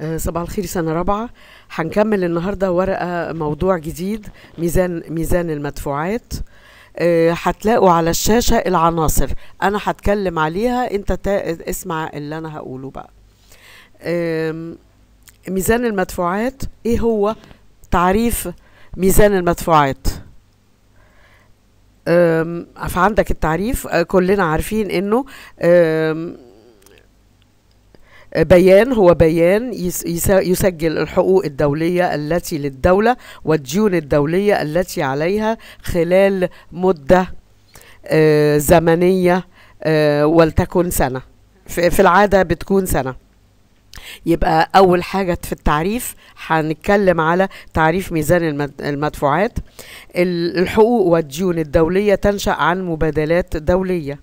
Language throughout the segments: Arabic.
آه، صباح الخير سنة رابعة هنكمل النهاردة ورقة موضوع جديد ميزان ميزان المدفوعات آه، هتلاقوا على الشاشة العناصر أنا هتكلم عليها أنت اسمع اللي أنا هقوله بقى ميزان المدفوعات إيه هو تعريف ميزان المدفوعات فعندك التعريف آه، كلنا عارفين انه بيان هو بيان يسجل الحقوق الدولية التي للدولة والديون الدولية التي عليها خلال مدة آه، زمنية آه، ولتكن سنة في العادة بتكون سنة يبقى أول حاجة في التعريف هنتكلم على تعريف ميزان المدفوعات الحقوق والديون الدولية تنشأ عن مبادلات دولية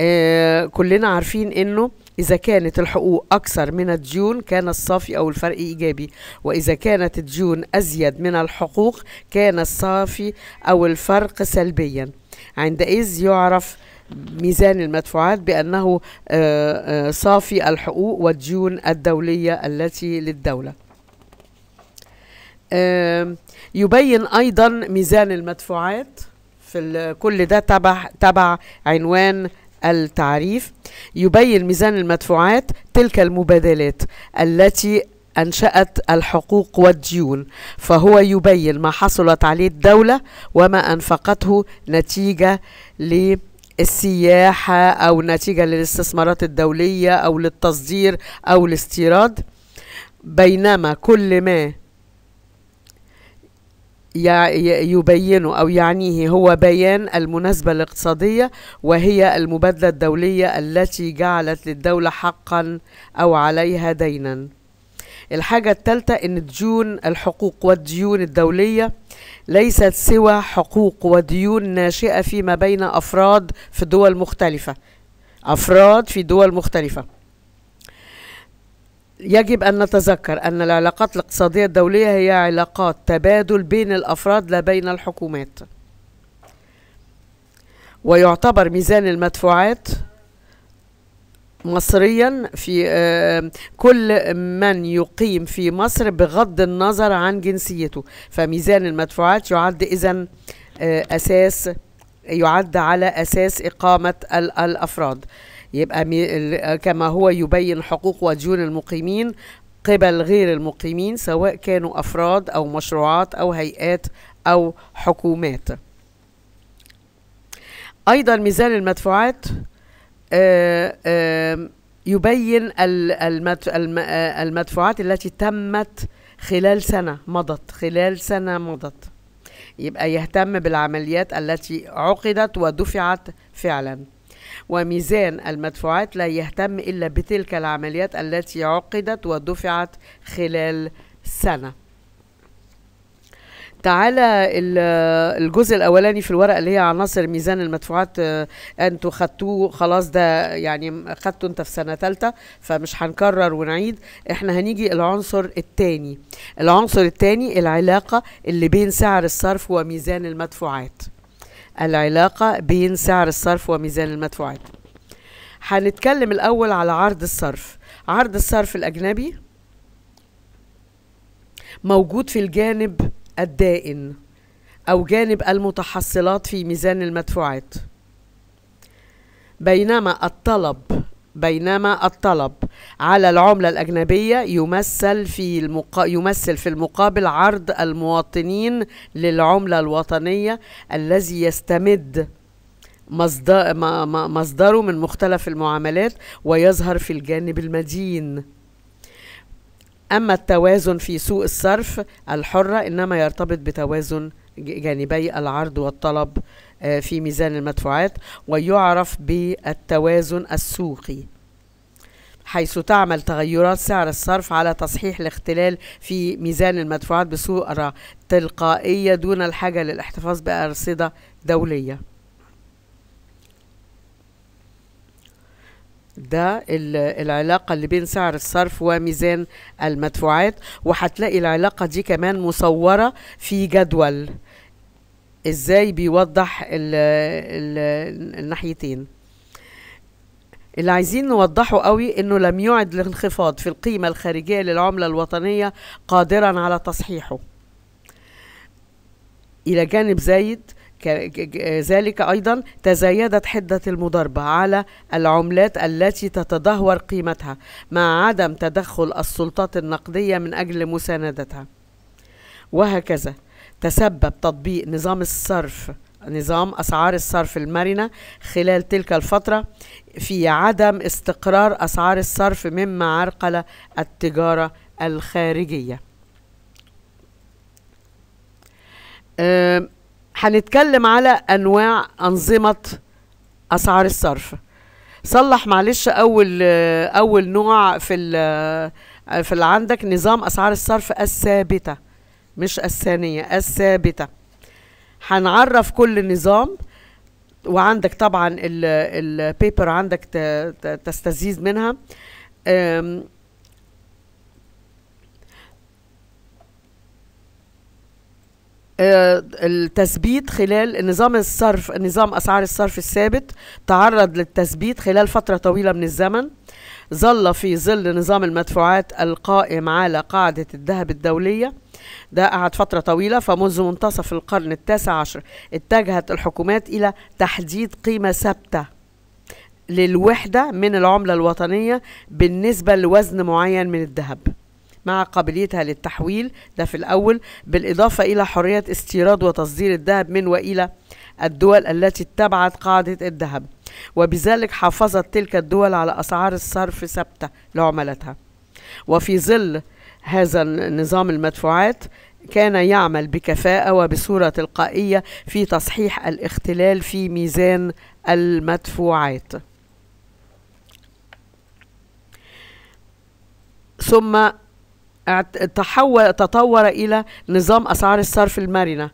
آه، كلنا عارفين إنه إذا كانت الحقوق أكثر من الديون كان الصافي أو الفرق إيجابي وإذا كانت الديون أزيد من الحقوق كان الصافي أو الفرق سلبيا عندئذ يعرف ميزان المدفوعات بأنه آه، آه، صافي الحقوق والديون الدولية التي للدولة يبين أيضا ميزان المدفوعات في كل ده تبع تبع عنوان التعريف يبين ميزان المدفوعات تلك المبادلات التي أنشأت الحقوق والديون فهو يبين ما حصلت عليه الدولة وما أنفقته نتيجة للسياحة أو نتيجة للاستثمارات الدولية أو للتصدير أو الاستيراد بينما كل ما يبينه أو يعنيه هو بيان المناسبة الاقتصادية وهي المبادلة الدولية التي جعلت للدولة حقا أو عليها دينا الحاجة الثالثة أن ديون الحقوق والديون الدولية ليست سوى حقوق وديون ناشئة فيما بين أفراد في دول مختلفة أفراد في دول مختلفة يجب أن نتذكر أن العلاقات الاقتصادية الدولية هي علاقات تبادل بين الأفراد لا بين الحكومات ويعتبر ميزان المدفوعات مصريا في آه، كل من يقيم في مصر بغض النظر عن جنسيته فميزان المدفوعات يعد إذا آه، أساس يعد على أساس إقامة الأفراد يبقى كما هو يبين حقوق وديون المقيمين قبل غير المقيمين سواء كانوا أفراد أو مشروعات أو هيئات أو حكومات أيضا ميزان المدفوعات آه، آه، يبين آه، المدفوعات التي تمت خلال سنة مضت خلال سنة مضت يبقى يهتم بالعمليات التي عقدت ودفعت فعلاً وميزان المدفوعات لا يهتم إلا بتلك العمليات التي عقدت ودفعت خلال سنة تعالى الجزء الاولاني في الورقه اللي هي عناصر ميزان المدفوعات آه، انتوا خدتوه خلاص ده يعني خدته انت في سنه ثالثه فمش هنكرر ونعيد احنا هنيجي العنصر الثاني العنصر الثاني العلاقه اللي بين سعر الصرف وميزان المدفوعات العلاقة بين سعر الصرف وميزان المدفوعات هنتكلم الأول على عرض الصرف عرض الصرف الأجنبي موجود في الجانب الدائن أو جانب المتحصلات في ميزان المدفوعات بينما الطلب بينما الطلب على العملة الأجنبية يمثل في المقا... يمثل في المقابل عرض المواطنين للعملة الوطنية الذي يستمد مصدر... مصدره من مختلف المعاملات ويظهر في الجانب المدين أما التوازن في سوق الصرف الحرة إنما يرتبط بتوازن جانبي العرض والطلب آه، في ميزان المدفوعات ويعرف بالتوازن السوقي حيث تعمل تغيرات سعر الصرف على تصحيح الاختلال في ميزان المدفوعات بصورة تلقائية دون الحاجة للاحتفاظ بأرصدة دولية ده العلاقة اللي بين سعر الصرف وميزان المدفوعات وهتلاقي العلاقة دي كمان مصورة في جدول ازاي بيوضح الـ الـ الناحيتين اللي عايزين نوضحه قوي انه لم يعد الانخفاض في القيمة الخارجية للعملة الوطنية قادرا على تصحيحه إلى جانب زايد ذلك أيضا تزايدت حدة المضاربة على العملات التي تتدهور قيمتها مع عدم تدخل السلطات النقدية من أجل مساندتها وهكذا تسبب تطبيق نظام الصرف نظام أسعار الصرف المرنة خلال تلك الفترة في عدم استقرار أسعار الصرف مما عرقل التجارة الخارجية أه هنتكلم على انواع انظمه اسعار الصرف صلح معلش اول اول نوع في في اللي عندك نظام اسعار الصرف الثابته مش الثانيه الثابته هنعرف كل نظام وعندك طبعا البيبر عندك تستزيد منها آه، التثبيت خلال نظام الصرف نظام اسعار الصرف الثابت تعرض للتثبيت خلال فتره طويله من الزمن ظل في ظل نظام المدفوعات القائم على قاعده الذهب الدوليه ده قعد فترة طويلة فمنذ منتصف القرن التاسع عشر اتجهت الحكومات إلى تحديد قيمة ثابتة للوحدة من العملة الوطنية بالنسبة لوزن معين من الذهب مع قابليتها للتحويل ده في الأول بالإضافة إلى حرية استيراد وتصدير الذهب من وإلى الدول التي اتبعت قاعدة الذهب وبذلك حافظت تلك الدول على أسعار الصرف ثابتة لعملتها وفي ظل هذا النظام المدفوعات كان يعمل بكفاءة وبصورة تلقائية في تصحيح الاختلال في ميزان المدفوعات ثم تحول تطور إلى نظام أسعار الصرف المرنة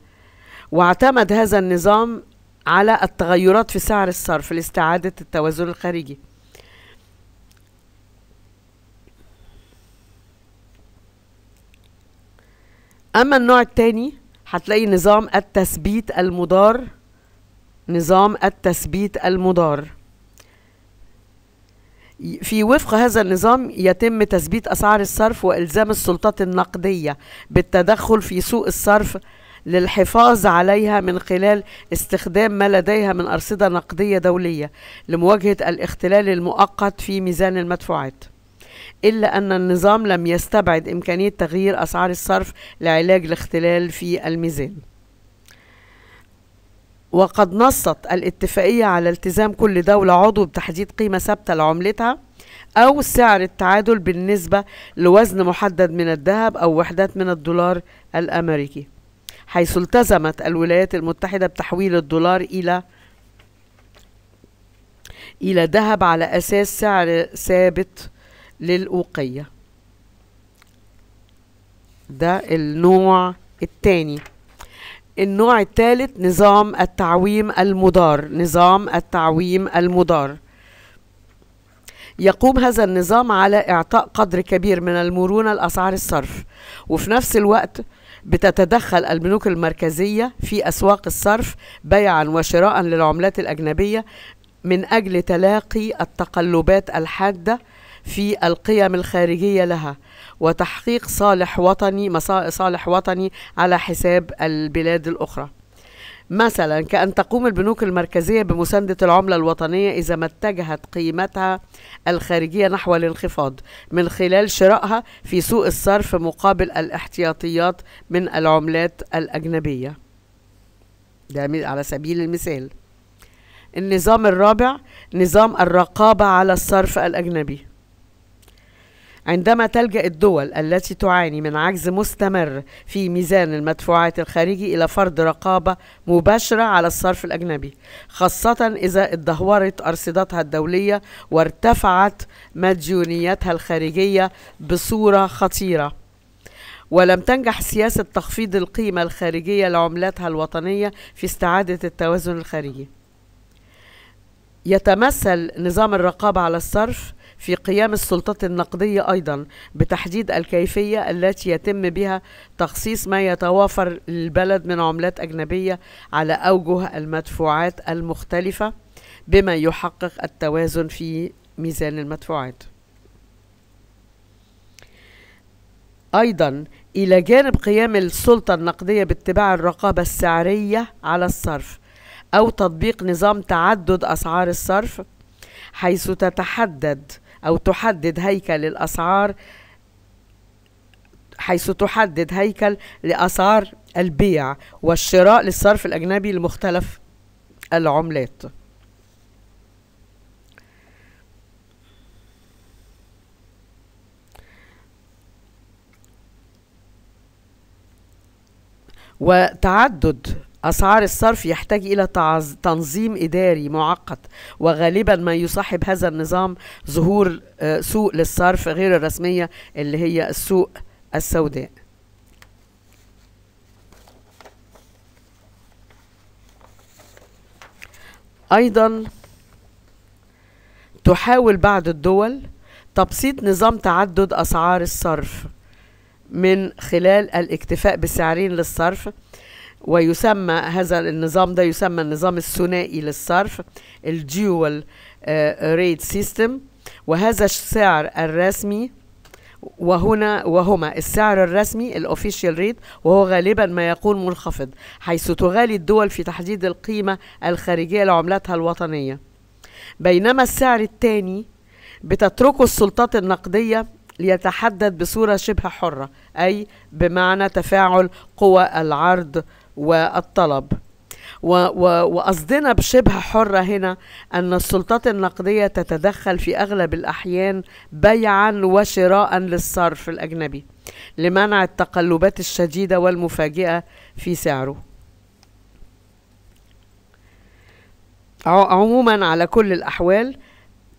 واعتمد هذا النظام على التغيرات في سعر الصرف لاستعادة التوازن الخارجي أما النوع الثاني هتلاقي نظام التثبيت المضار نظام التثبيت المضار في وفق هذا النظام يتم تثبيت أسعار الصرف وإلزام السلطات النقدية بالتدخل في سوق الصرف للحفاظ عليها من خلال استخدام ما لديها من أرصدة نقدية دولية لمواجهة الاختلال المؤقت في ميزان المدفوعات إلا أن النظام لم يستبعد إمكانية تغيير أسعار الصرف لعلاج الاختلال في الميزان وقد نصت الاتفاقية على التزام كل دولة عضو بتحديد قيمة ثابتة لعملتها أو سعر التعادل بالنسبة لوزن محدد من الذهب أو وحدات من الدولار الأمريكي حيث التزمت الولايات المتحدة بتحويل الدولار إلى إلى ذهب على أساس سعر ثابت للأوقية ده النوع الثاني النوع الثالث نظام التعويم المضار نظام التعويم المضار يقوم هذا النظام على إعطاء قدر كبير من المرونة لأسعار الصرف وفي نفس الوقت بتتدخل البنوك المركزية في أسواق الصرف بيعا وشراء للعملات الأجنبية من أجل تلاقي التقلبات الحادة في القيم الخارجية لها وتحقيق صالح وطني صالح وطني على حساب البلاد الأخرى مثلا كأن تقوم البنوك المركزية بمساندة العملة الوطنية إذا ما اتجهت قيمتها الخارجية نحو الانخفاض من خلال شرائها في سوق الصرف مقابل الاحتياطيات من العملات الأجنبية ده على سبيل المثال النظام الرابع نظام الرقابة على الصرف الأجنبي عندما تلجأ الدول التي تعاني من عجز مستمر في ميزان المدفوعات الخارجي إلى فرض رقابة مباشرة على الصرف الأجنبي، خاصة إذا ادهورت أرصدتها الدولية وارتفعت مديونيتها الخارجية بصورة خطيرة. ولم تنجح سياسة تخفيض القيمة الخارجية لعملاتها الوطنية في استعادة التوازن الخارجي. يتمثل نظام الرقابة على الصرف في قيام السلطات النقدية أيضا بتحديد الكيفية التي يتم بها تخصيص ما يتوافر للبلد من عملات أجنبية على أوجه المدفوعات المختلفة بما يحقق التوازن في ميزان المدفوعات أيضا إلى جانب قيام السلطة النقدية باتباع الرقابة السعرية على الصرف أو تطبيق نظام تعدد أسعار الصرف حيث تتحدد أو تحدد هيكل الأسعار حيث تحدد هيكل لأسعار البيع والشراء للصرف الأجنبي لمختلف العملات وتعدد أسعار الصرف يحتاج إلى تنظيم إداري معقد وغالبا ما يصاحب هذا النظام ظهور آه، سوق للصرف غير الرسمية اللي هي السوق السوداء أيضا تحاول بعض الدول تبسيط نظام تعدد أسعار الصرف من خلال الاكتفاء بسعرين للصرف ويسمى هذا النظام ده يسمى النظام الثنائي للصرف الديول ريت سيستم وهذا السعر الرسمي وهنا وهما السعر الرسمي الاوفيشال ريت وهو غالبا ما يكون منخفض حيث تغالي الدول في تحديد القيمة الخارجية لعملاتها الوطنية بينما السعر الثاني بتتركه السلطات النقدية ليتحدد بصورة شبه حرة أي بمعنى تفاعل قوى العرض والطلب وقصدنا بشبه حرة هنا أن السلطات النقدية تتدخل في أغلب الأحيان بيعا وشراء للصرف الأجنبي لمنع التقلبات الشديدة والمفاجئة في سعره عموما على كل الأحوال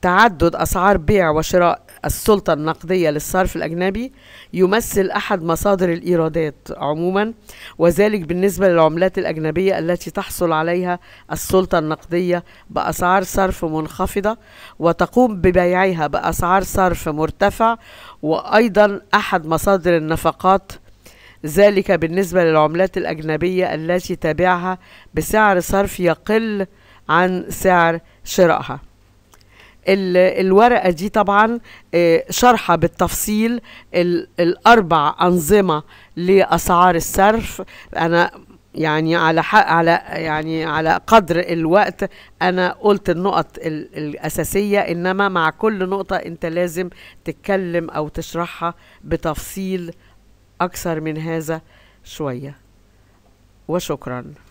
تعدد أسعار بيع وشراء السلطة النقدية للصرف الأجنبي يمثل أحد مصادر الإيرادات عموما وذلك بالنسبة للعملات الأجنبية التي تحصل عليها السلطة النقدية بأسعار صرف منخفضة وتقوم ببيعها بأسعار صرف مرتفع وأيضا أحد مصادر النفقات ذلك بالنسبة للعملات الأجنبية التي تبيعها بسعر صرف يقل عن سعر شرائها الورقة دي طبعا آه، شرحة بالتفصيل الأربع أنظمة لأسعار الصرف أنا يعني على حق على يعني على قدر الوقت انا قلت النقط الاساسيه انما مع كل نقطه انت لازم تتكلم او تشرحها بتفصيل اكثر من هذا شويه وشكرا